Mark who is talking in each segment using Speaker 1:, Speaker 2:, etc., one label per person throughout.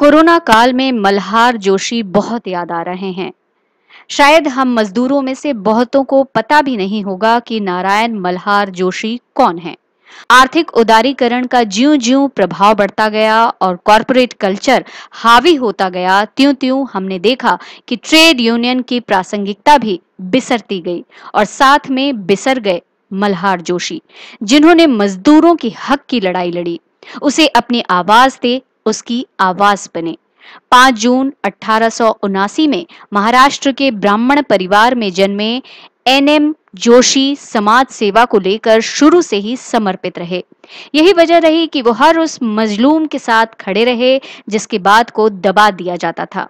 Speaker 1: corona काल में मल्हार जोशी बहुत याद आ रहे हैं शायद हम मजदूरों में से बहुतों को पता भी नहीं होगा कि नारायण मल्हार जोशी कौन है आर्थिक उदारीकरण का ज्यो ज्यो प्रभाव बढ़ता गया और कॉरपोरेट कल्चर हावी होता गया त्यों त्यों हमने देखा कि ट्रेड यूनियन की प्रासंगिकता भी बिसरती गई और साथ में बिसर गए मल्हार जोशी जिन्होंने मजदूरों के हक की लड़ाई लड़ी उसे अपनी आवाज दे उसकी आवाज बने 5 जून अठारह में महाराष्ट्र के ब्राह्मण परिवार में जन्मे एनएम जोशी समाज सेवा को लेकर शुरू से ही समर्पित रहे यही वजह रही कि वो हर उस मजलूम के साथ खड़े रहे जिसके बाद को दबा दिया जाता था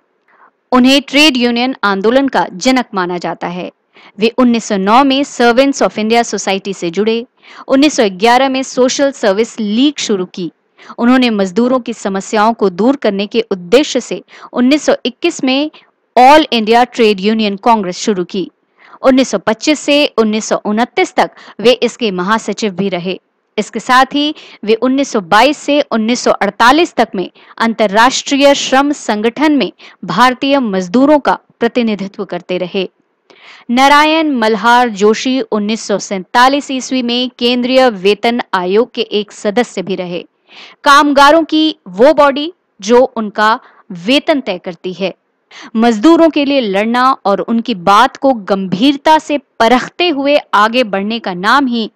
Speaker 1: उन्हें ट्रेड यूनियन आंदोलन का जनक माना जाता है वे 1909 में सर्वेंट्स ऑफ इंडिया सोसाइटी से जुड़े 1911 में सोशल सर्विस लीग शुरू की उन्होंने मजदूरों की समस्याओं को दूर करने के उद्देश्य से 1921 में all India trade union congress शुरू की 1925 से उन्नीस तक वे इसके महासचिव भी रहे इसके साथ ही वे 1922 से 1948 तक में अंतरराष्ट्रीय श्रम संगठन में भारतीय मजदूरों का प्रतिनिधित्व करते रहे नारायण मल्हार जोशी उन्नीस ईस्वी में केंद्रीय वेतन आयोग के एक सदस्य भी रहे कामगारों की वो बॉडी जो उनका वेतन तय करती है मजदूरों के लिए लड़ना और उनकी बात को गंभीरता से परखते हुए आगे बढ़ने का नाम ही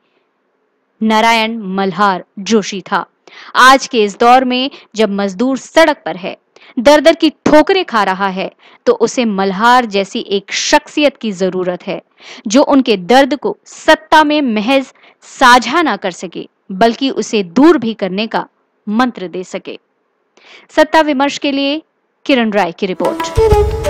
Speaker 1: नारायण मल्हार जोशी था आज के इस दौर में जब मजदूर सड़क पर है दर दर की ठोकरें खा रहा है तो उसे मल्हार जैसी एक शख्सियत की जरूरत है जो उनके दर्द को सत्ता में महज साझा ना कर सके बल्कि उसे दूर भी करने का मंत्र दे सके सत्ता विमर्श के लिए किरण राय की रिपोर्ट